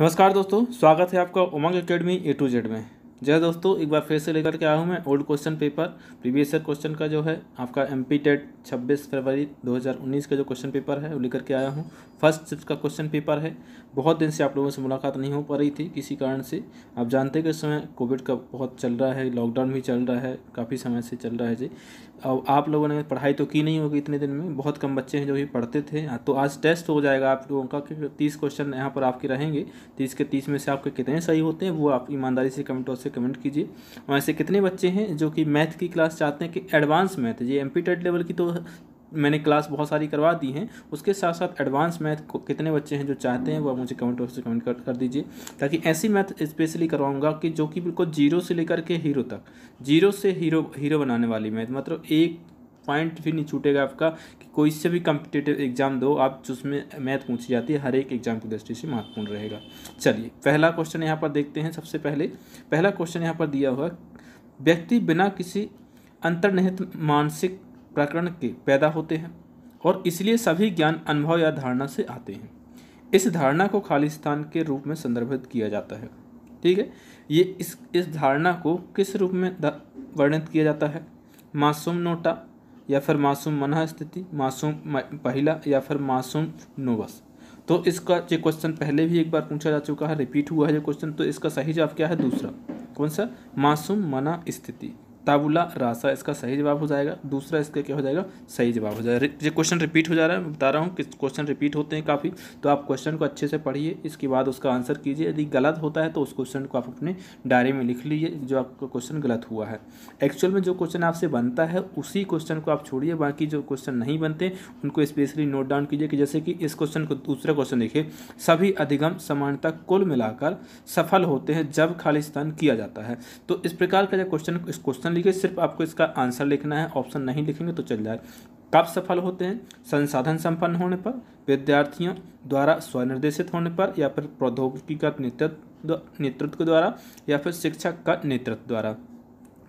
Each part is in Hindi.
नमस्कार दोस्तों स्वागत है आपका Umang academy A to Z में जय दोस्तों एक बार फिर से लेकर के आया हूँ मैं old question paper previous year question का जो है आपका एम पी टेट छब्बीस फरवरी 2019 का जो क्वेश्चन पेपर है वो लेकर के आया हूँ फर्स्ट शिफ्ट का क्वेश्चन पेपर है बहुत दिन से आप लोगों से मुलाकात नहीं हो पा रही थी किसी कारण से आप जानते हैं कि समय कोविड का बहुत चल रहा है लॉकडाउन भी चल रहा है काफ़ी समय से चल रहा है जी अब आप लोगों ने पढ़ाई तो की नहीं होगी इतने दिन में बहुत कम बच्चे हैं जो भी पढ़ते थे हाँ, तो आज टेस्ट हो जाएगा आप लोगों का तीस क्वेश्चन यहाँ पर आपके रहेंगे तीस के तीस में से आपके कितने सही होते हैं वो आप ईमानदारी से कमेंटों से कमेंट कीजिए वहाँ ऐसे कितने बच्चे हैं जो कि मैथ की क्लास चाहते हैं कि एडवांस मैथ ये एम लेवल की तो मैंने क्लास बहुत सारी करवा दी हैं उसके साथ साथ एडवांस मैथ कितने बच्चे हैं जो चाहते हैं वो मुझे कमेंट बॉक्स में कमेंट कर, कर दीजिए ताकि ऐसी मैथ स्पेशली करवाऊंगा कि जो कि बिल्कुल जीरो से लेकर के हीरो तक जीरो से हीरो हीरो बनाने वाली मैथ मतलब एक पॉइंट भी नहीं छूटेगा आपका कि कोई से भी कम्पिटेटिव एग्जाम दो आप जिसमें मैथ पूछी जाती है हर एक एग्जाम की दृष्टि से महत्वपूर्ण रहेगा चलिए पहला क्वेश्चन यहाँ पर देखते हैं सबसे पहले पहला क्वेश्चन यहाँ पर दिया हुआ व्यक्ति बिना किसी अंतर्निहित मानसिक प्रकरण के पैदा होते हैं और इसलिए सभी ज्ञान अनुभव या धारणा से आते हैं इस धारणा को खालिस्तान के रूप में संदर्भित किया जाता है ठीक है ये इस इस धारणा को किस रूप में वर्णित किया जाता है मासूम नोटा या फिर मासूम मना स्थिति मासूम पहला या फिर मासूम नोवस तो इसका जो क्वेश्चन पहले भी एक बार पूछा जा चुका है रिपीट हुआ है जो क्वेश्चन तो इसका सही जवाब क्या है दूसरा कौन सा मासूम मना स्थिति ताबुला रासा इसका सही जवाब हो जाएगा दूसरा इसका क्या हो जाएगा सही जवाब हो जाएगा ये क्वेश्चन रिपीट हो जा रहा है मैं बता रहा हूँ कि क्वेश्चन रिपीट होते हैं काफ़ी तो आप क्वेश्चन को अच्छे से पढ़िए इसके बाद उसका आंसर कीजिए यदि गलत होता है तो उस क्वेश्चन को आप अपने डायरी में लिख लीजिए जो आपका क्वेश्चन गलत हुआ है एक्चुअल में जो क्वेश्चन आपसे बनता है उसी क्वेश्चन को आप छोड़िए बाकी जो क्वेश्चन नहीं बनते उनको स्पेशली नोट डाउन कीजिए कि जैसे कि इस क्वेश्चन को दूसरा क्वेश्चन देखिए सभी अधिगम समानता कुल मिलाकर सफल होते हैं जब खालिस्तान किया जाता है तो इस प्रकार का जो क्वेश्चन इस क्वेश्चन लिखिए सिर्फ आपको इसका आंसर लिखना है ऑप्शन नहीं लिखेंगे तो चल जाए कब सफल होते हैं संसाधन संपन्न होने पर विद्यार्थियों द्वारा स्वनिर्देशित होने पर या फिर प्रौद्योगिकी का नेतृत्व नेतृत्व द्वारा या फिर शिक्षा का नेतृत्व द्वारा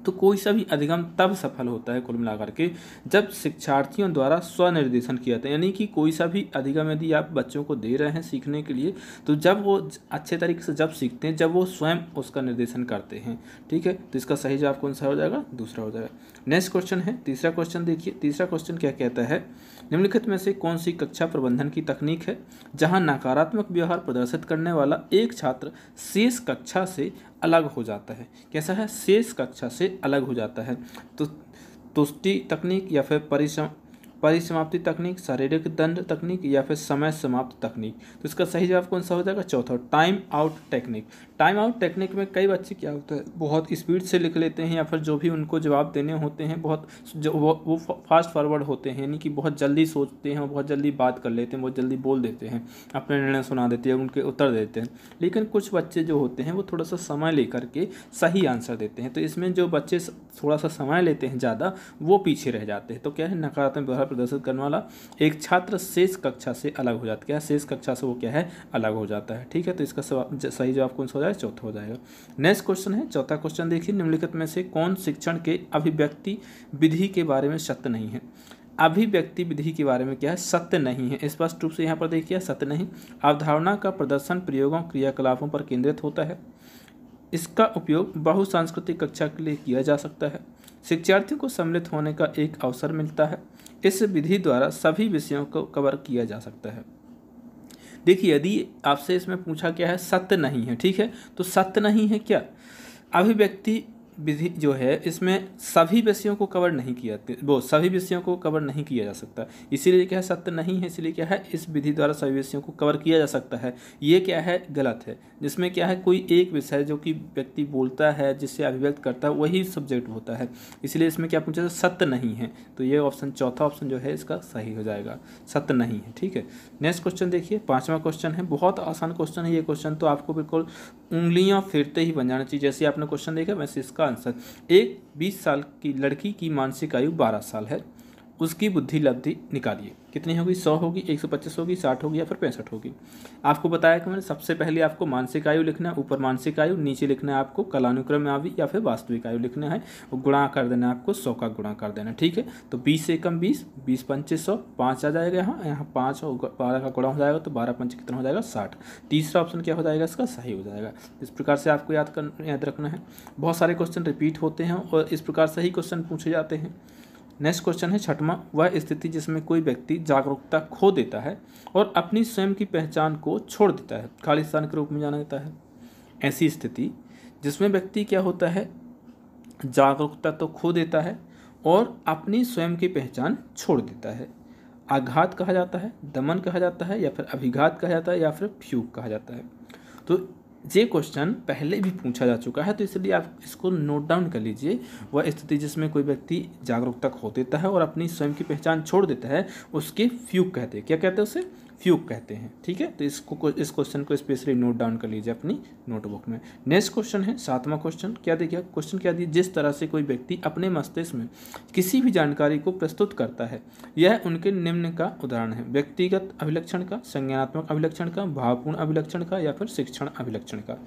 तो कोई सा भी अधिगम तब सफल होता है कुल मिलाकर के जब शिक्षार्थियों द्वारा स्वनिर्देशन किया जाता है यानी कि कोई सा भी अधिगम यदि आप बच्चों को दे रहे हैं सीखने के लिए तो जब वो अच्छे तरीके से जब सीखते हैं जब वो स्वयं उसका निर्देशन करते हैं ठीक है तो इसका सही जवाब कौन सा हो जाएगा दूसरा हो जाएगा नेक्स्ट क्वेश्चन है तीसरा क्वेश्चन देखिए तीसरा क्वेश्चन क्या कहता है निम्नलिखित में से कौन सी कक्षा प्रबंधन की तकनीक है जहाँ नकारात्मक व्यवहार प्रदर्शित करने वाला एक छात्र शेष कक्षा से अलग हो जाता है कैसा है शेष कक्षा से अलग हो जाता है तो तुष्टि तकनीक या फिर परिश्रम परिसमाप्ति तकनीक शारीरिक दंड तकनीक या फिर समय समाप्त तकनीक तो इसका सही जवाब कौन सा हो जाएगा चौथा time out technique time out technique में कई बच्चे क्या होते हैं बहुत स्पीड से लिख लेते हैं या फिर जो भी उनको जवाब देने होते हैं बहुत जो वो, वो फास्ट फॉरवर्ड होते हैं यानी कि बहुत जल्दी सोचते हैं बहुत जल्दी बात कर लेते हैं बहुत जल्दी बोल देते हैं अपने निर्णय सुना देते हैं उनके उत्तर देते हैं लेकिन कुछ बच्चे जो होते हैं वो थोड़ा सा समय लेकर के सही आंसर देते हैं तो इसमें जो बच्चे थोड़ा सा समय लेते हैं ज़्यादा वो पीछे रह जाते हैं तो क्या है नकारात्मक प्रदर्शित करने वाला एक छात्र शेष कक्षा से अलग हो जाता है शेष कक्षा से वो क्या है अलग हो जाता है ठीक है तो इसका सही जवाब कौन सा हो जाएगा चौथा हो जाएगा नेक्स्ट क्वेश्चन है चौथा क्वेश्चन देखिए निम्नलिखित में से कौन शिक्षण के अभिव्यक्ति विधि के बारे में सत्य नहीं है अभिव्यक्ति विधि के बारे में क्या है सत्य नहीं है स्पष्ट रूप से यहाँ पर देखिए सत्य नहीं अवधारणा का प्रदर्शन प्रयोगों क्रियाकलापों पर केंद्रित होता है इसका उपयोग बहुसांस्कृतिक कक्षा के लिए किया जा सकता है शिक्षार्थियों को सम्मिलित होने का एक अवसर मिलता है इस विधि द्वारा सभी विषयों को कवर किया जा सकता है देखिए यदि आपसे इसमें पूछा क्या है सत्य नहीं है ठीक है तो सत्य नहीं है क्या अभिव्यक्ति विधि जो है इसमें सभी विषयों को कवर नहीं किया वो सभी विषयों को कवर नहीं किया जा सकता इसीलिए क्या है सत्य नहीं है इसलिए क्या है इस विधि द्वारा सभी विषयों को कवर किया जा सकता है ये क्या है गलत है जिसमें क्या है कोई एक विषय जो कि व्यक्ति बोलता है जिससे अभिव्यक्त करता है वही सब्जेक्ट होता है इसलिए इसमें क्या पूछा सत्य नहीं है तो ये ऑप्शन चौथा ऑप्शन जो है इसका सही हो जाएगा सत्य नहीं है ठीक है नेक्स्ट क्वेश्चन देखिए पाँचवा क्वेश्चन है बहुत आसान क्वेश्चन है ये क्वेश्चन तो आपको बिल्कुल उंगलियाँ फिरते ही बन जाना चाहिए जैसे आपने क्वेश्चन देखा वैसे इसका आंसर एक बीस साल की लड़की की मानसिक आयु बारह साल है उसकी बुद्धि लब्धि निकालिए कितनी होगी सौ होगी एक सौ पच्चीस होगी साठ होगी या फिर पैंसठ होगी आपको बताया कि मैंने सबसे पहले आपको मानसिक आयु लिखना है ऊपर मानसिक आयु नीचे लिखना है आपको कलानुक्रम में आवी या फिर वास्तविक आयु लिखना है और गुणा कर देना है आपको सौ का गुणा कर देना ठीक है तो बीस से कम बीस बीस पंचे सौ पाँच आ जाएगा यहाँ यहाँ पाँच बारह का गुणा हो जाएगा तो बारह पंच कितना हो जाएगा साठ तीसरा ऑप्शन क्या हो जाएगा इसका सही हो जाएगा इस प्रकार से आपको याद कर याद रखना है बहुत सारे क्वेश्चन रिपीट होते हैं और इस प्रकार से ही क्वेश्चन पूछे जाते हैं नेक्स्ट क्वेश्चन है छठवां वह स्थिति जिसमें कोई व्यक्ति जागरूकता खो देता है और अपनी स्वयं की पहचान को छोड़ देता है खालिस्तान के रूप में जाना जाता है ऐसी स्थिति जिसमें व्यक्ति क्या होता है जागरूकता तो खो देता है और अपनी स्वयं की पहचान छोड़ देता है आघात कहा जाता है दमन कहा जाता है या फिर अभिघात कहा जाता है या फिर फ्यूक कहा जाता है तो ये क्वेश्चन पहले भी पूछा जा चुका है तो इसलिए आप इसको नोट डाउन कर लीजिए वह स्थिति जिसमें कोई व्यक्ति जागरूकता खो देता है और अपनी स्वयं की पहचान छोड़ देता है उसके फ्यूक कहते हैं क्या कहते हैं उसे फ्यूक कहते हैं ठीक है तो इसको इस क्वेश्चन को स्पेशली नोट डाउन कर लीजिए अपनी नोटबुक में नेक्स्ट क्वेश्चन है सातवां क्वेश्चन क्या देखिए क्वेश्चन क्या दिए जिस तरह से कोई व्यक्ति अपने मस्तिष्क में किसी भी जानकारी को प्रस्तुत करता है यह उनके निम्न का उदाहरण है व्यक्तिगत अभिलक्षण का संज्ञानात्मक अभिलक्षण का भावपूर्ण अभिलक्षण का या फिर शिक्षण अभिलक्षण का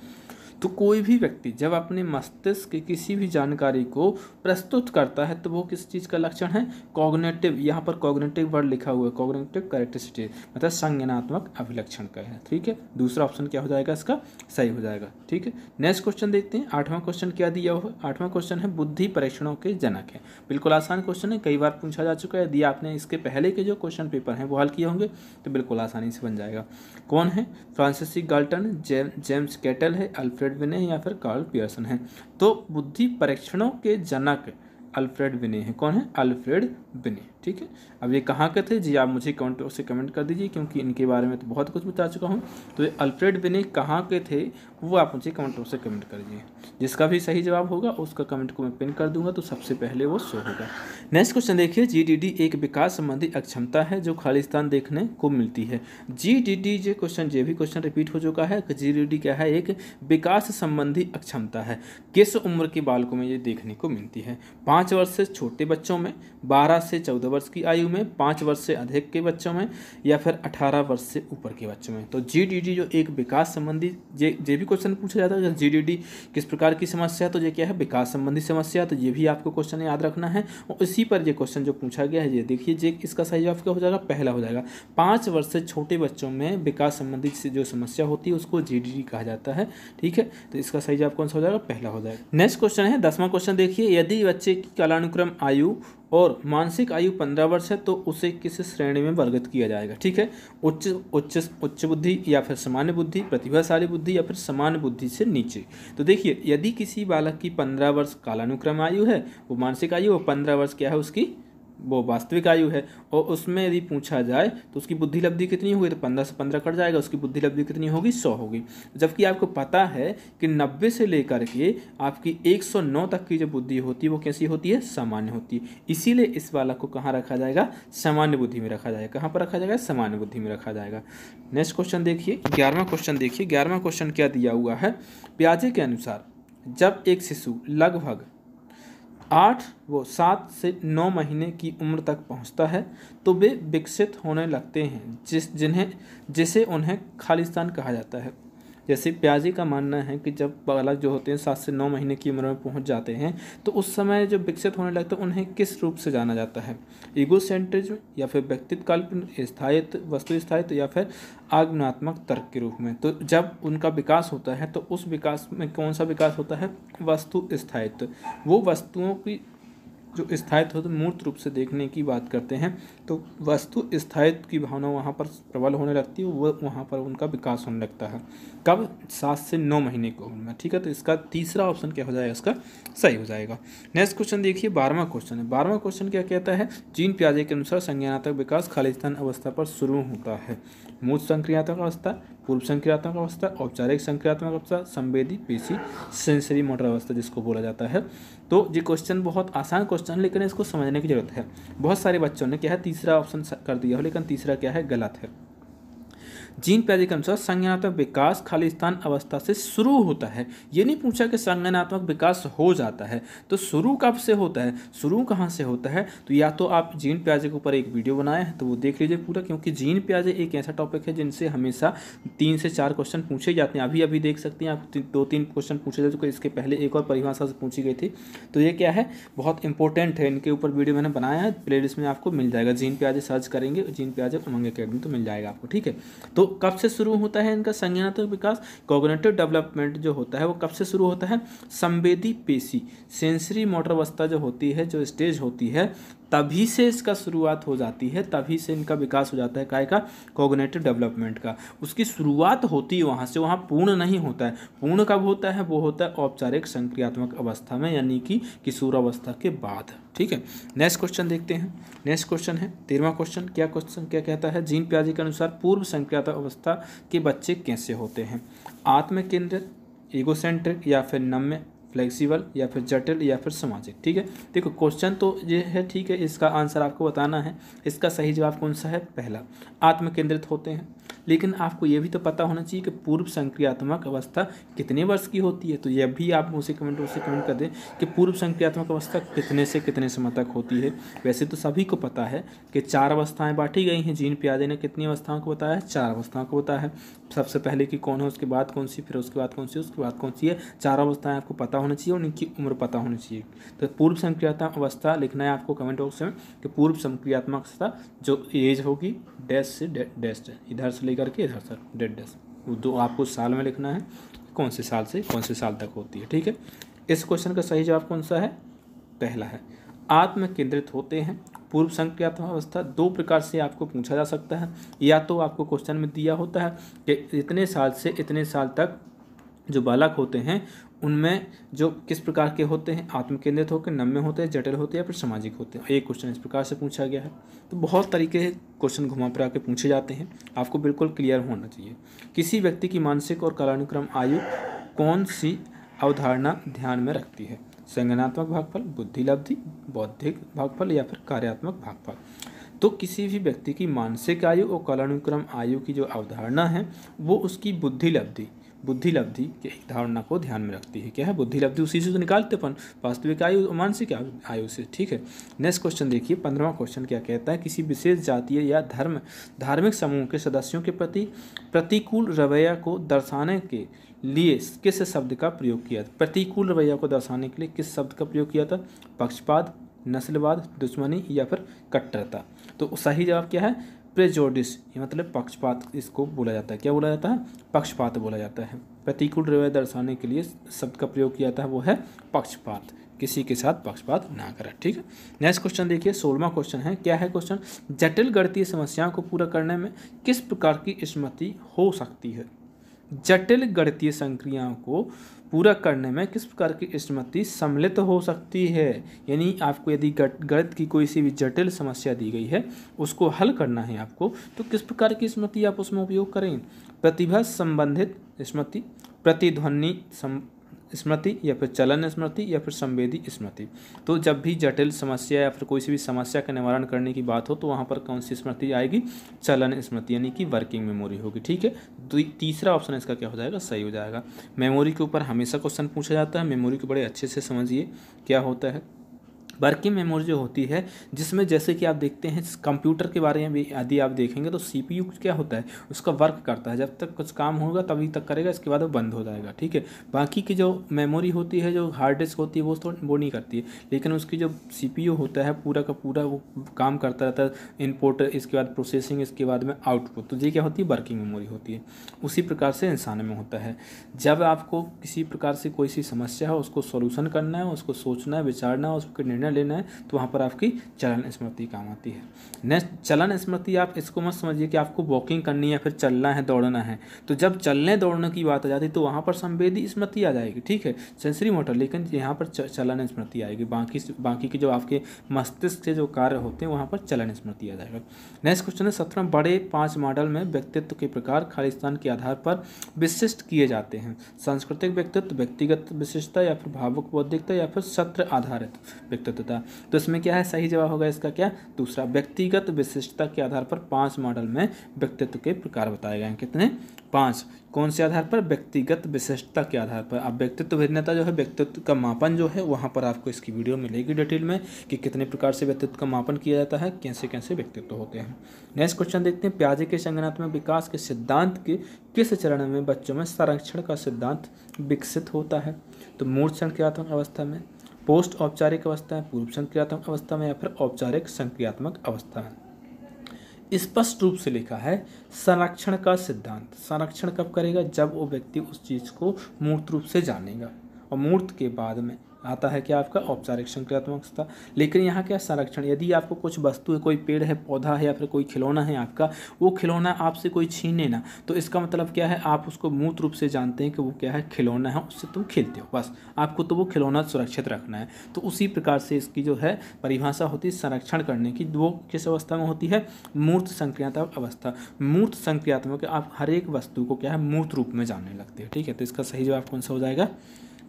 तो कोई भी व्यक्ति जब अपने मस्तिष्क की किसी भी जानकारी को प्रस्तुत करता है तो वो किस चीज़ का लक्षण है कॉग्नेटिव यहाँ पर कॉग्नेटिव वर्ड लिखा हुआ है कॉग्नेटिव करेक्टरिस्टिक मतलब संज्ञानात्मक अभिलक्षण का है ठीक है दूसरा ऑप्शन क्या हो जाएगा इसका सही हो जाएगा ठीक है नेक्स्ट क्वेश्चन देखते हैं आठवां क्वेश्चन क्या दिया हुआ आठवां क्वेश्चन है बुद्धि परीक्षणों के जनक है बिल्कुल आसान क्वेश्चन है कई बार पूछा जा चुका है यदि आपने इसके पहले के जो क्वेश्चन पेपर हैं वो हल किए होंगे तो बिल्कुल आसानी से बन जाएगा कौन है फ्रांसिस गाल्टन जेम्स कैटल है अल्फ्रेड अल्फ्रेड विने या फिर कार्ल पियर्सन हैं तो बुद्धि परीक्षणों के जनक अल्फ्रेड विने हैं कौन है अल्फ्रेड विने ठीक है अब ये कहाँ के थे जी आप मुझे कमेंट बॉक्स से कमेंट कर दीजिए क्योंकि इनके बारे में तो बहुत कुछ बता चुका हूँ तो ये अल्फ्रेड बेने कहाँ के थे वो आप मुझे कमेंट बॉक्स से कमेंट कर दीजिए जिसका भी सही जवाब होगा उसका कमेंट को मैं पिन कर दूंगा तो सबसे पहले वो शो होगा नेक्स्ट क्वेश्चन देखिए जी एक विकास संबंधी अक्षमता है जो खालिस्तान देखने को मिलती है जी डी ये क्वेश्चन ये भी क्वेश्चन रिपीट हो चुका है जी डी क्या है एक विकास संबंधी अक्षमता है किस उम्र के बालकों में ये देखने को मिलती है पाँच वर्ष से छोटे बच्चों में बारह से चौदह चौदह वर्ष की आयु में पाँच वर्ष से अधिक के बच्चों में या फिर अठारह वर्ष से ऊपर के बच्चों में तो जी जो एक विकास संबंधी जे जे भी क्वेश्चन पूछा जाता है जी डी किस प्रकार की समस्या है तो ये क्या है विकास संबंधी समस्या तो ये भी आपको क्वेश्चन याद रखना है और इसी पर ये क्वेश्चन जो पूछा गया है ये देखिए जे इसका सही जवाब क्या हो जाएगा पहला हो जाएगा पाँच वर्ष से छोटे बच्चों में विकास संबंधी जो समस्या होती है उसको जी कहा जाता है ठीक है तो इसका सही जवाब कौन सा हो जाएगा पहला हो जाएगा नेक्स्ट क्वेश्चन है दसवां क्वेश्चन देखिए यदि बच्चे की कालानुक्रम आयु और मानसिक आयु पंद्रह वर्ष है तो उसे किस श्रेणी में वर्गित किया जाएगा ठीक है उच्च उच्च उच्च बुद्धि या फिर सामान्य बुद्धि प्रतिभाशाली बुद्धि या फिर सामान्य बुद्धि से नीचे तो देखिए यदि किसी बालक की पंद्रह वर्ष कालानुक्रम आयु है वो मानसिक आयु और पंद्रह वर्ष क्या है उसकी वो वास्तविक आयु है और उसमें यदि पूछा जाए तो उसकी बुद्धि लब्धि कितनी होगी तो पंद्रह से पंद्रह कट जाएगा उसकी बुद्धि लब्धि कितनी होगी सौ होगी जबकि आपको पता है कि नब्बे से लेकर के आपकी एक सौ नौ तक की जो बुद्धि होती है वो कैसी होती है सामान्य होती है इसीलिए इस वाला को कहाँ रखा जाएगा सामान्य बुद्धि में रखा जाएगा कहाँ पर रखा जाएगा सामान्य बुद्धि में रखा जाएगा नेक्स्ट क्वेश्चन देखिए ग्यारहवा क्वेश्चन देखिए ग्यारहवा क्वेश्चन क्या दिया हुआ है प्याजे के अनुसार जब एक शिशु लगभग आठ वो सात से नौ महीने की उम्र तक पहुंचता है तो वे विकसित होने लगते हैं जिस जिन्हें जिसे उन्हें खालिस्तान कहा जाता है जैसे प्याजी का मानना है कि जब बालक जो होते हैं सात से नौ महीने की उम्र में पहुँच जाते हैं तो उस समय जो विकसित होने लगते हैं उन्हें किस रूप से जाना जाता है ईगो सेंट्रिज या फिर व्यक्तित्व काल्पन स्थायित्व वस्तु स्थायित्व या फिर आगमनात्मक तर्क के रूप में तो जब उनका विकास होता है तो उस विकास में कौन सा विकास होता है वस्तु स्थायित्व वो वस्तुओं की जो स्थायित्व तो मूर्त रूप से देखने की बात करते हैं तो वस्तु स्थायित्व की भावना वहाँ पर प्रबल होने लगती है वह वहाँ पर उनका विकास होने लगता है कब सात से नौ महीने की उम्र में ठीक है तो इसका तीसरा ऑप्शन क्या हो जाएगा इसका सही हो जाएगा नेक्स्ट क्वेश्चन देखिए बारहवा क्वेश्चन है बारहवा क्वेश्चन क्या कहता है चीन प्याजे के अनुसार संज्ञानात्मक विकास खालिस्तान अवस्था पर शुरू होता है मूल संक्रियात्मक अवस्था पूर्व संक्रियात्मक अवस्था औपचारिक संक्रियात्मक अवस्था संवेदी पेशी सेंसरी मोटर अवस्था जिसको बोला जाता है तो ये क्वेश्चन बहुत आसान क्वेश्चन है लेकिन इसको समझने की जरूरत है बहुत सारे बच्चों ने क्या है तीसरा ऑप्शन कर दिया हो लेकिन तीसरा क्या है गलत है जीन प्याजे के अनुसार संज्ञानात्मक विकास खालिस्तान अवस्था से शुरू होता है ये नहीं पूछा कि संज्ञानात्मक विकास हो जाता है तो शुरू कब से होता है शुरू कहाँ से होता है तो या तो आप जीन प्याजे के ऊपर एक वीडियो बनाए हैं तो वो देख लीजिए पूरा क्योंकि जीन प्याजे एक ऐसा टॉपिक है जिनसे हमेशा तीन से चार क्वेश्चन पूछे जाते हैं अभी अभी देख सकते हैं आप दो तीन क्वेश्चन पूछे जाते हैं इसके पहले एक और परिभाषा से पूछी गई थी तो ये क्या है बहुत इंपॉर्टेंट है इनके ऊपर वीडियो मैंने बनाया है प्ले में आपको मिल जाएगा जीन प्याजे सर्च करेंगे जीन प्याजे उमंग अकेडमी तो मिल जाएगा आपको ठीक है तो कब से शुरू होता है इनका संज्ञानात्मक विकास कॉग्नेटिव डेवलपमेंट जो होता है वो कब से शुरू होता है संवेदी पेशी सेंसरी मोटर अवस्था जो होती है जो स्टेज होती है तभी से इसका शुरुआत हो जाती है तभी से इनका विकास हो जाता है काय का कॉग्नेटिव डेवलपमेंट का उसकी शुरुआत होती है वहाँ से वहाँ पूर्ण नहीं होता है पूर्ण कब होता है वो होता है औपचारिक संक्रियात्मक अवस्था में यानी कि किशोरावस्था के बाद ठीक है नेक्स्ट क्वेश्चन देखते हैं नेक्स्ट क्वेश्चन है तेरवा क्वेश्चन क्या क्वेश्चन क्या कहता है जीन प्याजी के अनुसार पूर्व संक्रियाता अवस्था के बच्चे कैसे होते हैं आत्म केंद्रित ईगोसेंट्रिक या फिर नम्य फ्लेक्सिबल या फिर जटिल या फिर सामाजिक ठीक है देखो क्वेश्चन तो ये है ठीक है इसका आंसर आपको बताना है इसका सही जवाब कौन सा है पहला आत्मकेंद्रित होते हैं लेकिन आपको ये भी तो पता होना चाहिए कि पूर्व संक्रियात्मक अवस्था कितने वर्ष की होती है तो यह भी आप उसे कमेंट उसे कमेंट कर दें कि पूर्व संक्रियात्मक अवस्था कितने से कितने समय तक होती है वैसे तो सभी को पता है कि चार अवस्थाएँ बांटी गई हैं जीन प्याजे ने कितनी अवस्थाओं को बताया है चार अवस्थाओं को बताया है सबसे पहले कि कौन है उसके बाद कौन सी फिर उसके बाद कौन सी उसके बाद कौन सी है चार अवस्थाएँ आपको पता होना चाहिए और इनकी उम्र पता होनी चाहिए तो पूर्व संक्रियात्मक अवस्था लिखना है आपको कमेंट बॉक्स में कि पूर्व संक्रियात्मक अवस्था जो एज होगी डैश से डैश इधर से करके इधर सर डेड डेस दो आपको साल में लिखना है कौन से साल से कौन से साल तक होती है ठीक है इस क्वेश्चन का सही जवाब कौन सा है पहला है आत्म केंद्रित होते हैं पूर्व संक्रियात्मक अवस्था दो प्रकार से आपको पूछा जा सकता है या तो आपको क्वेश्चन में दिया होता है कि इतने साल से इतने साल तक जो बालक होते हैं उनमें जो किस प्रकार के होते हैं आत्म केंद्रित होकर नम्य होते हैं जटिल होते हैं या फिर सामाजिक होते हैं ये क्वेश्चन इस प्रकार से पूछा गया है तो बहुत तरीके से क्वेश्चन घुमा फिरा के पूछे जाते हैं आपको बिल्कुल क्लियर होना चाहिए किसी व्यक्ति की मानसिक और कालानुक्रम आयु कौन सी अवधारणा ध्यान में रखती है संगनात्मक भागफल बुद्धिलब्धि बौद्धिक भागफल या फिर कार्यात्मक भागफल तो किसी भी व्यक्ति की मानसिक आयु और कालानुक्रम आयु की जो अवधारणा है वो उसकी बुद्धिलब्धि बुद्धि लब्धि की एक धारणा को ध्यान में रखती है क्या है बुद्धि लब्धि उसी से तो निकालते अपन वास्तविक आयु और मानसिक आयु से ठीक है नेक्स्ट क्वेश्चन देखिए पंद्रवा क्वेश्चन क्या कहता है किसी विशेष जातीय या धर्म धार्मिक समूह के सदस्यों के प्रति प्रतिकूल रवैया को दर्शाने के लिए किस शब्द का प्रयोग किया था प्रतिकूल रवैया को दर्शाने के लिए किस शब्द का प्रयोग किया था पक्षपात नस्लवाद दुश्मनी या फिर कट्टरता तो सही जवाब क्या है प्रेजोडिस ये मतलब पक्षपात इसको बोला जाता है क्या बोला जाता है पक्षपात बोला जाता है प्रतिकूल रवैया दर्शाने के लिए शब्द का प्रयोग किया जाता है वो है पक्षपात किसी के साथ पक्षपात ना करें ठीक है नेक्स्ट क्वेश्चन देखिए सोलवा क्वेश्चन है क्या है क्वेश्चन जटिल गणतीय समस्याओं को पूरा करने में किस प्रकार की स्मृति हो सकती है जटिल गणितीय संक्रियाओं को पूरा करने में किस प्रकार की स्मृति सम्मिलित हो सकती है यानी आपको यदि गणित की कोई सी भी जटिल समस्या दी गई है उसको हल करना है आपको तो किस प्रकार की स्मृति आप उसमें उपयोग करें प्रतिभा संबंधित स्मृति प्रतिध्वनि सम स्मृति या फिर चलन स्मृति या फिर संवेदी स्मृति तो जब भी जटिल समस्या या फिर कोई सी भी समस्या का निवारण करने की बात हो तो वहाँ पर कौन सी स्मृति आएगी चलन स्मृति यानी कि वर्किंग मेमोरी होगी ठीक है तो तीसरा ऑप्शन इसका क्या हो जाएगा सही हो जाएगा मेमोरी के ऊपर हमेशा क्वेश्चन पूछा जाता है मेमोरी को बड़े अच्छे से समझिए क्या होता है वर्किंग मेमोरी जो होती है जिसमें जैसे कि आप देखते हैं कंप्यूटर के बारे में भी यदि आप देखेंगे तो सी क्या होता है उसका वर्क करता है जब तक कुछ काम होगा तभी तक करेगा इसके बाद वो बंद हो जाएगा ठीक है बाकी की जो मेमोरी होती है जो हार्ड डिस्क होती है वो तो वो नहीं करती है लेकिन उसकी जो सी होता है पूरा का पूरा वो काम करता रहता है इनपुट इसके बाद प्रोसेसिंग इसके बाद में आउटपुट तो ये क्या होती है वर्किंग मेमोरी होती है उसी प्रकार से इंसान में होता है जब आपको किसी प्रकार से कोई सी समस्या हो उसको सोल्यूशन करना है उसको सोचना है विचारना है उसके निर्णय निर्णय लेना है तो वहाँ पर आपकी चलन स्मृति काम आती है नेक्स्ट चलन स्मृति आप इसको मत समझिए कि आपको वॉकिंग करनी है फिर चलना है दौड़ना है तो जब चलने दौड़ने की बात आ जाती तो वहाँ पर संवेदी स्मृति आ जाएगी ठीक है सेंसरी मोटर लेकिन यहाँ पर चलन स्मृति आएगी बाकी बाकी के जो आपके मस्तिष्क के जो कार्य होते हैं वहाँ पर चलन स्मृति आ जाएगा नेक्स्ट क्वेश्चन है सत्रह बड़े पाँच मॉडल में व्यक्तित्व के प्रकार खालिस्तान के आधार पर विशिष्ट किए जाते हैं सांस्कृतिक व्यक्तित्व व्यक्तिगत विशिष्टता या फिर भावुक बौद्धिकता या फिर सत्र आधारित व्यक्तित्व विशिष्टता तो इसमें क्या है सही जवाब होगा इसका क्या दूसरा व्यक्तिगत विशिष्टता के आधार पर पांच मॉडल में व्यक्तित्व के प्रकार बताए गए हैं कितने पांच कौन से आधार पर व्यक्तिगत विशिष्टता के आधार पर आप व्यक्तित्व भिन्नता जो है व्यक्तित्व का मापन जो है वहाँ पर आपको इसकी वीडियो मिलेगी डिटेल में कि कितने प्रकार से व्यक्तित्व का मापन किया जाता है कैसे कैसे व्यक्तित्व होते हैं नेक्स्ट क्वेश्चन देखते हैं प्याजे के संगनात्मक विकास के सिद्धांत के किस चरण में बच्चों में संरक्षण का सिद्धांत विकसित होता है तो मूर्छण क्रियात्मक अवस्था में पोस्ट औपचारिक अवस्था है पूर्व संक्रियात्मक अवस्था में या फिर औपचारिक संक्रियात्मक अवस्था में स्पष्ट रूप से लिखा है संरक्षण का सिद्धांत संरक्षण कब करेगा जब वो व्यक्ति उस चीज़ को मूर्त रूप से जानेगा और मूर्त के बाद में आता है क्या आपका औपचारिक संक्रियात्मक संक्रियात्मकता लेकिन यहाँ क्या संरक्षण यदि आपको कुछ वस्तु है कोई पेड़ है पौधा है या फिर कोई खिलौना है आपका वो खिलौना आपसे कोई छीने ना तो इसका मतलब क्या है आप उसको मूर्त रूप से जानते हैं कि वो क्या है खिलौना है उससे तुम खेलते हो बस आपको तो वो खिलौना सुरक्षित रखना है तो उसी प्रकार से इसकी जो है परिभाषा होती है संरक्षण करने की वो किस अवस्था में होती है मूर्त संक्रियात्मक अवस्था मूर्त संक्रियात्मक आप हर एक वस्तु को क्या है मूर्त रूप में जानने लगते हैं ठीक है तो इसका सही जवाब कौन सा हो जाएगा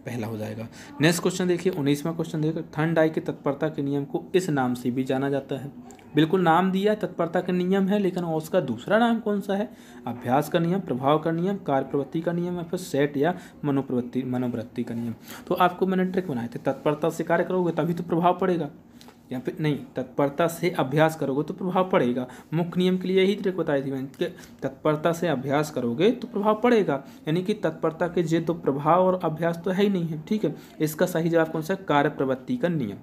पहला हो जाएगा नेक्स्ट क्वेश्चन देखिए उन्नीसवा क्वेश्चन देखिए ठंड आई की तत्परता के नियम को इस नाम से भी जाना जाता है बिल्कुल नाम दिया तत्परता का नियम है लेकिन उसका दूसरा नाम कौन सा है अभ्यास का नियम प्रभाव का नियम कार्य प्रवृत्ति का नियम या फिर सेट या मनोप्रवृत्ति मनोवृत्ति का नियम तो आपको मैंने ट्रिक बनाए थे तत्परता से कार्य करोगे तभी तो प्रभाव पड़ेगा या फिर नहीं तत्परता से अभ्यास करोगे तो प्रभाव पड़ेगा मुख्य नियम के लिए यही ट्रिक बताई थी मैंने कि तत्परता से अभ्यास करोगे तो प्रभाव पड़ेगा यानी कि तत्परता के जे तो प्रभाव और अभ्यास तो है ही नहीं है ठीक है इसका सही जवाब कौन सा कार्य प्रवृत्ति का नियम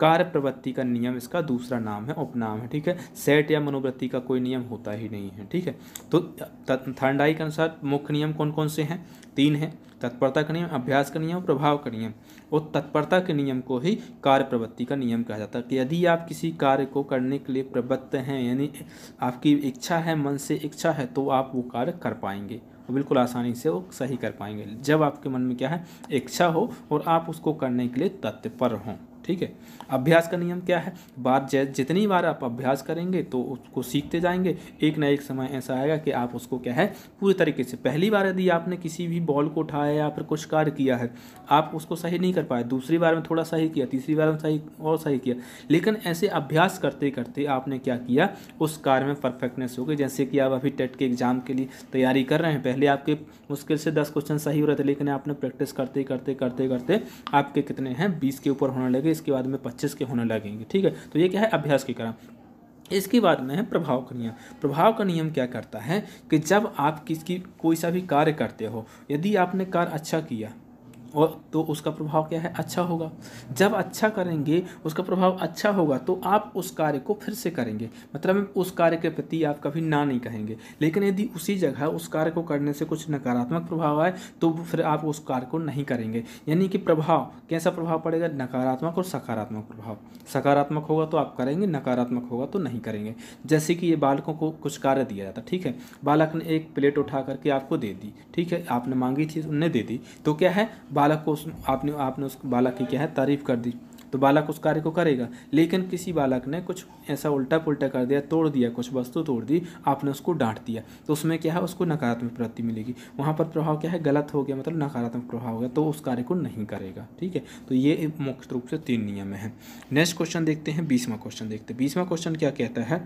कार्य प्रवृत्ति का नियम इसका दूसरा नाम है उपनाम है ठीक है सेट या मनोवृत्ति का कोई नियम होता ही नहीं है ठीक है तो थर्डाई के अनुसार मुख्य नियम कौन कौन से हैं तीन हैं तत्परता का नियम अभ्यास का नियम प्रभाव का नियम और तत्परता के नियम को ही कार्य प्रवृत्ति का नियम कहा जाता है कि यदि आप किसी कार्य को करने के लिए प्रवृत्त हैं यानी आपकी इच्छा है मन से इच्छा है तो आप वो कार्य कर पाएंगे बिल्कुल आसानी से वो सही कर पाएंगे जब आपके मन में क्या है इच्छा हो और आप उसको करने के लिए तत्पर हों ठीक है अभ्यास का नियम क्या है बात जितनी बार आप अभ्यास करेंगे तो उसको सीखते जाएंगे एक ना एक समय ऐसा आएगा कि आप उसको क्या है पूरे तरीके से पहली बार यदि आपने किसी भी बॉल को उठाया या फिर कुछ कार्य किया है आप उसको सही नहीं कर पाए दूसरी बार में थोड़ा सही किया तीसरी बार में सही और सही किया लेकिन ऐसे अभ्यास करते करते आपने क्या किया उस कार्य में परफेक्टनेस हो गई जैसे कि आप अभी टेट के एग्ज़ाम के लिए तैयारी कर रहे हैं पहले आपके मुश्किल से दस क्वेश्चन सही हो रहे थे लेकिन आपने प्रैक्टिस करते करते करते करते आपके कितने हैं बीस के ऊपर होने लगे के बाद में पच्चीस के होने लगेंगे ठीक है तो ये क्या है अभ्यास के कारण इसके बाद में है प्रभाव का नियम प्रभाव का नियम क्या करता है कि जब आप किसी कोई सा भी कार्य करते हो यदि आपने कार्य अच्छा किया और तो उसका प्रभाव क्या है अच्छा होगा जब अच्छा करेंगे उसका प्रभाव अच्छा होगा तो आप उस कार्य को फिर से करेंगे मतलब उस कार्य के प्रति आप कभी ना नहीं कहेंगे लेकिन यदि उसी जगह उस कार्य को करने से कुछ नकारात्मक प्रभाव आए तो फिर आप उस कार्य को नहीं करेंगे यानी कि प्रभाव कैसा प्रभाव पड़ेगा नकारात्मक और सकारात्मक प्रभाव सकारात्मक होगा तो आप करेंगे नकारात्मक होगा तो नहीं करेंगे जैसे कि ये बालकों को कुछ कार्य दिया जाता ठीक है बालक ने एक प्लेट उठा करके आपको दे दी ठीक है आपने मांगी थी तो उनने दे दी तो क्या है बालक को आपने आपने उस बालक की क्या है तारीफ़ कर दी तो बालक उस कार्य को करेगा लेकिन किसी बालक ने कुछ ऐसा उल्टा पुल्टा कर दिया तोड़ दिया कुछ वस्तु तोड़ दी आपने उसको डांट दिया तो उसमें क्या है उसको नकारात्मक प्रवृत्ति मिलेगी वहाँ पर प्रभाव क्या है गलत हो गया मतलब नकारात्मक प्रभाव हो गया तो उस कार्य को नहीं करेगा ठीक है तो ये मुख्य रूप से तीन नियम हैं नेक्स्ट क्वेश्चन देखते हैं बीसवा क्वेश्चन देखते हैं बीसवा क्वेश्चन क्या कहता है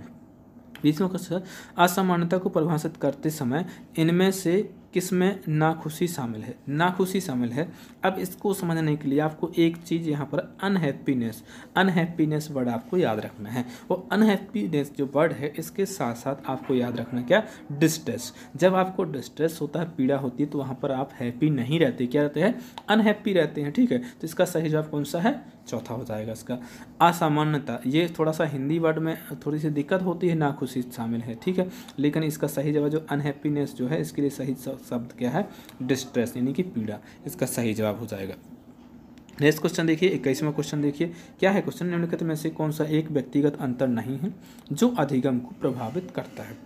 बीसवा क्वेश्चन असमानता को परिभाषित करते समय इनमें से किस में नाखुशी शामिल है नाखुशी शामिल है अब इसको समझने के लिए आपको एक चीज़ यहाँ पर अनहैप्पीनेस अनहैप्पीनेस वर्ड आपको याद रखना है वो अनहैप्पीनेस जो वर्ड है इसके साथ साथ आपको याद रखना क्या डिस्ट्रेस जब आपको डिस्ट्रेस होता है पीड़ा होती है तो वहाँ पर आप हैप्पी नहीं रहते क्या रहते हैं अनहैप्पी रहते हैं ठीक है तो इसका सही जवाब कौन सा है चौथा हो जाएगा इसका असामान्यता ये थोड़ा सा हिंदी वर्ड में थोड़ी सी दिक्कत होती है नाखुशी शामिल है ठीक है लेकिन इसका सही जवाब जो अनहैप्पीनेस जो है इसके लिए सही शब्द क्या है डिस्ट्रेस यानी कि पीड़ा इसका सही जवाब हो जाएगा नेक्स्ट क्वेश्चन देखिए इक्कीसवा क्वेश्चन देखिए क्या है क्वेश्चन निम्नलिखित में से कौन सा एक व्यक्तिगत अंतर नहीं है जो अधिगम को प्रभावित करता है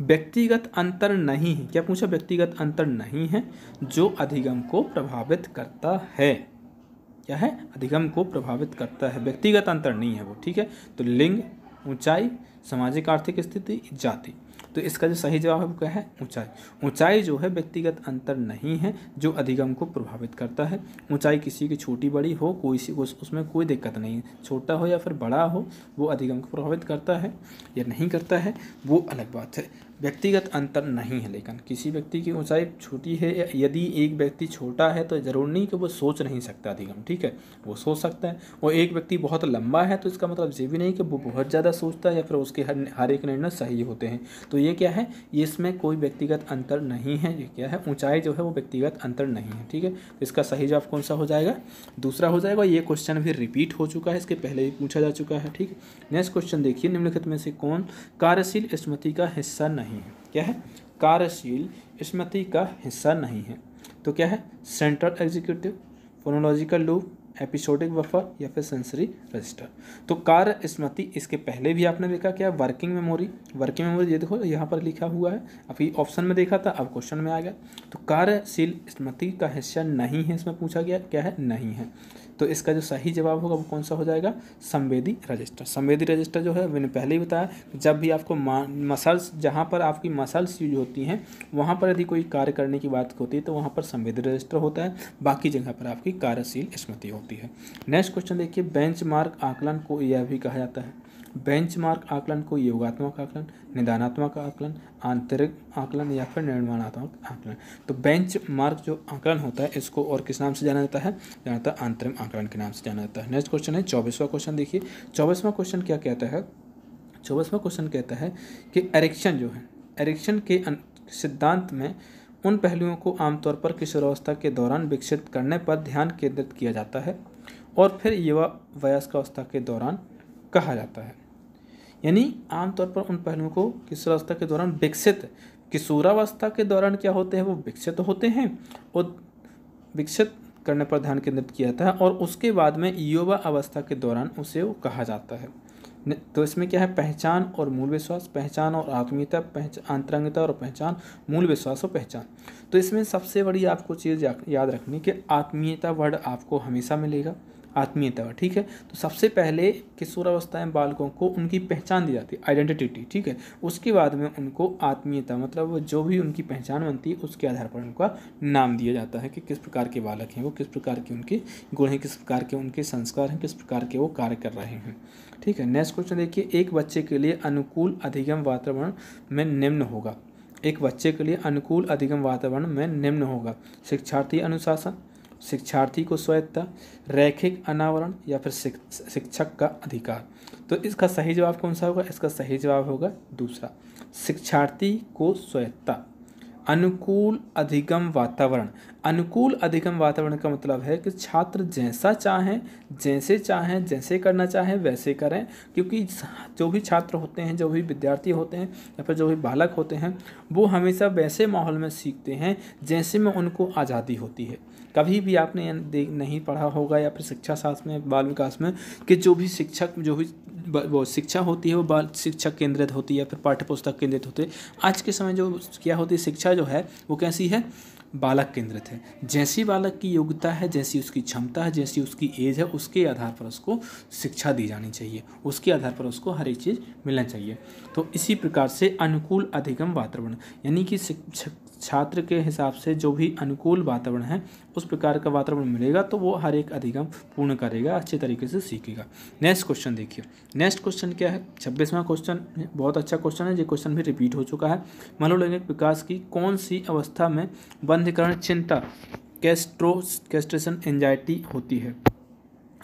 व्यक्तिगत अंतर नहीं है क्या पूछा व्यक्तिगत अंतर नहीं है जो अधिगम को प्रभावित करता है क्या है अधिगम को प्रभावित करता है व्यक्तिगत अंतर नहीं है वो ठीक है तो लिंग ऊंचाई सामाजिक आर्थिक स्थिति जाति तो इसका जो सही जवाब है वो क्या है ऊंचाई ऊंचाई जो है व्यक्तिगत अंतर नहीं है जो अधिगम को प्रभावित करता है ऊंचाई किसी की छोटी बड़ी हो कोई सी उस, उसमें कोई दिक्कत नहीं है छोटा हो या फिर बड़ा हो वो अधिगम को प्रभावित करता है या नहीं करता है वो अलग बात है व्यक्तिगत अंतर नहीं है लेकिन किसी व्यक्ति की ऊंचाई छोटी है यदि एक व्यक्ति छोटा है तो ज़रूर नहीं कि वो सोच नहीं सकता अधिगम ठीक है वो सोच सकता है वो एक व्यक्ति बहुत लंबा है तो इसका मतलब ये भी नहीं कि वो बहुत ज़्यादा सोचता है या फिर उसके हर हर एक निर्णय सही होते हैं तो ये क्या है इसमें कोई व्यक्तिगत अंतर नहीं है ये क्या है ऊँचाई जो है वो व्यक्तिगत अंतर नहीं है ठीक है तो इसका सही जवाब कौन सा हो जाएगा दूसरा हो जाएगा ये क्वेश्चन भी रिपीट हो चुका है इसके पहले भी पूछा जा चुका है ठीक है नेक्स्ट क्वेश्चन देखिए निम्नलिखित में से कौन कार्यशील स्मृति का हिस्सा नहीं नहीं है क्या है कार्यशील स्मृति का हिस्सा नहीं है तो क्या है central executive phonological loop episodic buffer या फिर सेंसरी रजिस्टर तो कार्य स्मृति इसके पहले भी आपने देखा क्या वर्किंग मेमोरी वर्किंग मेमोरी ये देखो यहाँ पर लिखा हुआ है अभी ऑप्शन में देखा था अब क्वेश्चन में आ गया तो कार्यशील स्मृति का हिस्सा नहीं है इसमें पूछा गया क्या है नहीं है तो इसका जो सही जवाब होगा वो कौन सा हो जाएगा संवेदी रजिस्टर संवेदी रजिस्टर जो है मैंने पहले ही बताया जब भी आपको मसल्स जहाँ पर आपकी मसल्स यूज होती हैं वहाँ पर यदि कोई कार्य करने की बात होती है तो वहाँ पर संवेदी रजिस्टर होता है बाकी जगह पर आपकी कार्यशील स्मृति होती है नेक्स्ट क्वेश्चन देखिए बेंच आकलन को यह भी कहा जाता है बेंचमार्क आकलन को योगात्मक आकलन निदानात्मक आकलन आंतरिक आकलन या फिर निर्माणात्मक आकलन तो बेंच मार्क जो आकलन होता है इसको और किस नाम से जाना जाता है जाना जाता है आंतरिक आकलन के नाम से जाना जाता है नेक्स्ट क्वेश्चन है चौबीसवा क्वेश्चन देखिए चौबीसवा क्वेश्चन क्या कहता है चौबीसवा क्वेश्चन कहता है कि एरिक्शन जो है एरिक्शन के सिद्धांत में उन पहलुओं को आमतौर पर किशोरावस्था के दौरान विकसित करने पर ध्यान केंद्रित किया जाता है और फिर युवा वयस्कावस्था के दौरान कहा जाता है यानी आमतौर पर उन पहलुओं को किशोरावस्था के दौरान विकसित किशोरावस्था के दौरान क्या होते हैं वो विकसित होते हैं और विकसित करने पर ध्यान केंद्रित किया जाता है और उसके बाद में युवा अवस्था के दौरान उसे वो कहा जाता है तो इसमें क्या है पहचान और मूल विश्वास पहचान और आत्मीयता पहचान अंतरंगता और पहचान मूल विश्वास और पहचान तो इसमें सबसे बड़ी आपको चीज़ याद रखनी कि आत्मीयता वर्ड आपको हमेशा मिलेगा आत्मीयता ठीक है तो सबसे पहले किशोरावस्था में बालकों को उनकी पहचान दी जाती है आइडेंटिटी ठीक है उसके बाद में उनको आत्मीयता मतलब जो भी उनकी पहचान बनती है उसके आधार पर उनका नाम दिया जाता है कि किस प्रकार के बालक हैं वो किस प्रकार के उनके गुण हैं किस प्रकार के उनके संस्कार हैं किस प्रकार के वो कार्य कर रहे हैं ठीक है नेक्स्ट क्वेश्चन देखिए एक बच्चे के लिए अनुकूल अधिगम वातावरण में निम्न होगा एक बच्चे के लिए अनुकूल अधिगम वातावरण में निम्न होगा शिक्षार्थी अनुशासन शिक्षार्थी को स्वायत्ता रैखिक अनावरण या फिर शिक्षक का अधिकार तो इसका सही जवाब कौन सा होगा इसका सही जवाब होगा दूसरा शिक्षार्थी को स्वायत्ता अनुकूल अधिगम वातावरण अनुकूल अधिगम वातावरण का मतलब है कि छात्र जैसा चाहें जैसे चाहें जैसे करना चाहें वैसे करें क्योंकि जो भी छात्र होते हैं जो भी विद्यार्थी होते हैं या फिर जो भी बालक होते हैं वो हमेशा वैसे माहौल में सीखते हैं जैसे में उनको आज़ादी होती है कभी भी आपने नहीं पढ़ा होगा या फिर शिक्षा शास्त्र में बाल विकास में कि जो भी शिक्षक जो भी वो शिक्षा होती है वो बाल शिक्षा केंद्रित होती है फिर पाठ्य पुस्तक केंद्रित होते आज के समय जो क्या होती है शिक्षा जो है वो कैसी है बालक केंद्रित है जैसी बालक की योग्यता है जैसी उसकी क्षमता है जैसी उसकी एज है उसके आधार पर उसको शिक्षा दी जानी चाहिए उसके आधार पर उसको हर एक चीज़ मिलना चाहिए तो इसी प्रकार से अनुकूल अधिगम वातावरण यानी कि शिक्षक छात्र के हिसाब से जो भी अनुकूल वातावरण है उस प्रकार का वातावरण मिलेगा तो वो हर एक अधिगम पूर्ण करेगा अच्छे तरीके से सीखेगा नेक्स्ट क्वेश्चन देखिए नेक्स्ट क्वेश्चन क्या है छब्बीसवां क्वेश्चन बहुत अच्छा क्वेश्चन है ये क्वेश्चन भी रिपीट हो चुका है मनोलैंगिक विकास की कौन सी अवस्था में बंधकरण चिंता कैस्ट्रो कैस्ट्रेशन एंजाइटी होती है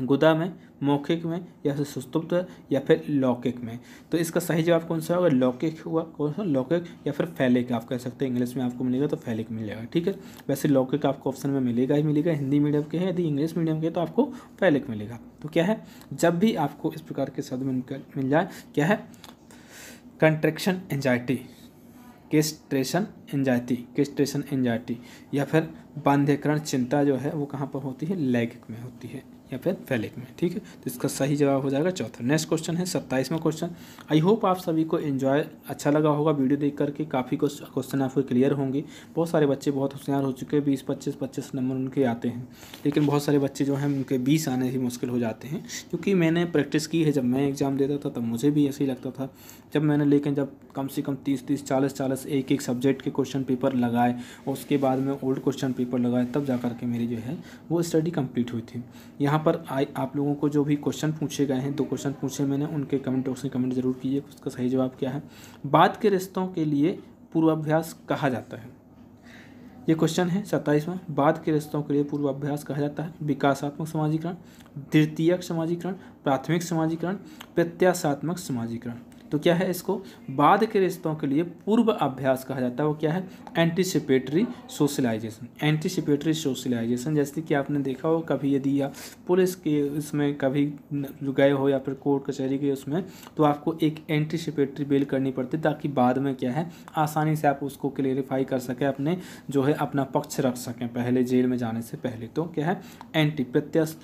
गुदा में मौखिक में या फिर सुस्तुप्त या फिर लौकिक में तो इसका सही जवाब कौन सा होगा लौकिक हुआ कौन सा लौकिक या फिर फैलिक आप कह सकते हैं इंग्लिश में आपको मिलेगा तो फैलिक मिल जाएगा ठीक है वैसे लौकिक आपको ऑप्शन में मिलेगा ही मिलेगा हिंदी मीडियम के हैं यदि इंग्लिश मीडियम के तो आपको फैलिक मिलेगा तो क्या है जब भी आपको इस प्रकार के शब्द मिल जाए क्या है contraction anxiety castration anxiety castration anxiety या फिर बांध्यकरण चिंता जो है वो कहाँ पर होती है लैगिक में होती है या फिर फैलिक में ठीक है तो इसका सही जवाब हो जाएगा चौथा नेक्स्ट क्वेश्चन है सत्ताईसवा क्वेश्चन आई होप आप सभी को एंजॉय अच्छा लगा होगा वीडियो देख करके काफ़ी क्वेश्चन आपको क्लियर होंगे बहुत सारे बच्चे बहुत होशियार हो चुके हैं बीस पच्चीस पच्चीस नंबर उनके आते हैं लेकिन बहुत सारे बच्चे जो हैं उनके बीस आने ही मुश्किल हो जाते हैं क्योंकि मैंने प्रैक्टिस की है जब मैं एग्ज़ाम देता था तब मुझे भी ऐसे ही लगता था जब मैंने लेकिन जब कम से कम तीस तीस चालीस चालीस एक एक सब्जेक्ट के क्वेश्चन पेपर लगाए उसके बाद में ओल्ड क्वेश्चन पेपर लगाए तब जा कर के मेरी जो है वो स्टडी कंप्लीट हुई थी यहाँ पर आई आप लोगों को जो भी क्वेश्चन पूछे गए हैं दो क्वेश्चन पूछे मैंने उनके कमेंट बॉक्स में कमेंट जरूर कीजिए उसका सही जवाब क्या है बाद के रिश्तों के लिए पूर्वाभ्यास कहा जाता है ये क्वेश्चन है सत्ताईसवां बाद के रिश्तों के लिए पूर्वाभ्यास कहा जाता है विकासात्मक समाजीकरण द्वितीयक समाजीकरण प्राथमिक समाजीकरण प्रत्याशात्मक समाजीकरण तो क्या है इसको बाद के रिश्तों के लिए पूर्व अभ्यास कहा जाता है वो क्या है एंटीसिपेटरी सोशलाइजेशन एंटीसिपेटरी सोशलाइजेशन जैसे कि आपने देखा हो कभी यदि या पुलिस के उसमें कभी गए हो या फिर कोर्ट कचहरी के उसमें तो आपको एक एंटीसिपेटरी बेल करनी पड़ती ताकि बाद में क्या है आसानी से आप उसको क्लेरिफाई कर सकें अपने जो है अपना पक्ष रख सकें पहले जेल में जाने से पहले तो क्या है एंटी प्रत्यक्ष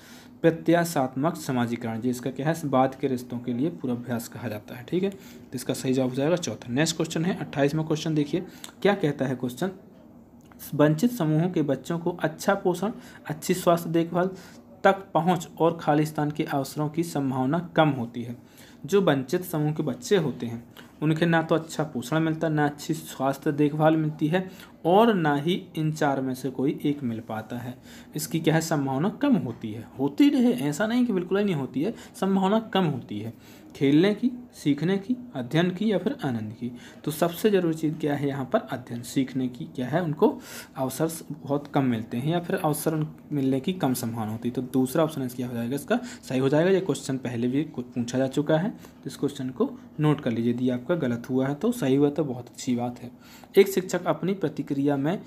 प्रत्याशात्मक समाजीकरण जी इसका क्या है बाद के रिश्तों के लिए पूर्वाभ्यास कहा जाता है ठीक है तो इसका सही जवाब हो जाएगा चौथा नेक्स्ट क्वेश्चन है अट्ठाईसवा क्वेश्चन देखिए क्या कहता है क्वेश्चन वंचित समूहों के बच्चों को अच्छा पोषण अच्छी स्वास्थ्य देखभाल तक पहुंच और खालिस्तान के अवसरों की संभावना कम होती है जो वंचित समूह के बच्चे होते हैं उनके ना तो अच्छा पोषण मिलता ना अच्छी स्वास्थ्य देखभाल मिलती है और ना ही इन चार में से कोई एक मिल पाता है इसकी क्या है संभावना कम होती है होती रहे ऐसा नहीं कि बिल्कुल ही नहीं होती है संभावना कम होती है खेलने की सीखने की अध्ययन की या फिर आनंद की तो सबसे ज़रूरी चीज़ क्या है यहाँ पर अध्ययन सीखने की क्या है उनको अवसर बहुत कम मिलते हैं या फिर अवसर मिलने की कम संभावना होती है तो दूसरा ऑप्शन क्या हो जाएगा इसका सही हो जाएगा ये क्वेश्चन पहले भी पूछा जा चुका है तो इस क्वेश्चन को नोट कर लीजिए यदि आपका गलत हुआ है तो सही हुआ तो बहुत अच्छी बात है एक शिक्षक अपनी प्रतिक्रिया में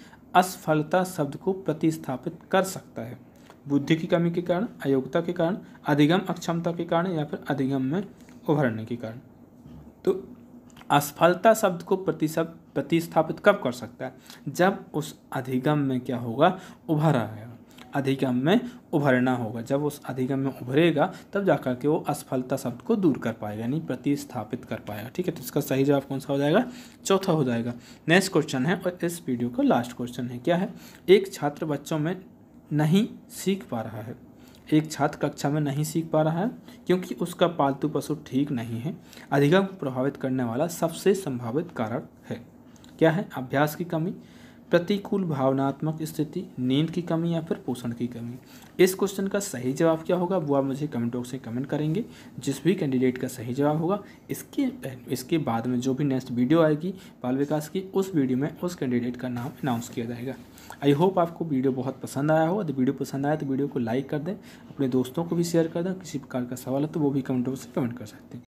असफलता शब्द को प्रतिस्थापित कर सकता है बुद्धि की कमी के कारण अयोग्यता के कारण अधिगम अक्षमता के कारण या फिर अधिगम में उभरने के कारण तो असफलता शब्द को प्रतिशब्द प्रतिस्थापित कब कर सकता है जब उस अधिगम में क्या होगा उभरा है अधिगम में उभरना होगा जब उस अधिगम में उभरेगा तब जाकर के वो असफलता शब्द को दूर कर पाएगा यानी प्रतिस्थापित कर पाएगा ठीक है तो इसका सही जवाब कौन सा हो जाएगा चौथा हो जाएगा नेक्स्ट क्वेश्चन है और इस वीडियो का लास्ट क्वेश्चन है क्या है एक छात्र बच्चों में नहीं सीख पा रहा है एक छात्र कक्षा में नहीं सीख पा रहा है क्योंकि उसका पालतू पशु ठीक नहीं है अधिगम प्रभावित करने वाला सबसे संभावित कारण है क्या है अभ्यास की कमी प्रतिकूल भावनात्मक स्थिति नींद की कमी या फिर पोषण की कमी इस क्वेश्चन का सही जवाब क्या होगा वो आप मुझे कमेंट बॉक्स में कमेंट करेंगे जिस भी कैंडिडेट का सही जवाब होगा इसके इसके बाद में जो भी नेक्स्ट वीडियो आएगी बाल विकास की उस वीडियो में उस कैंडिडेट का नाम अनाउंस किया जाएगा आई होप आपको वीडियो बहुत पसंद आया हो यदि वीडियो पसंद आया तो वीडियो को लाइक कर दें अपने दोस्तों को भी शेयर कर दें किसी प्रकार का सवाल है तो वो भी कमेंट बॉक्स से कमेंट कर सकते हैं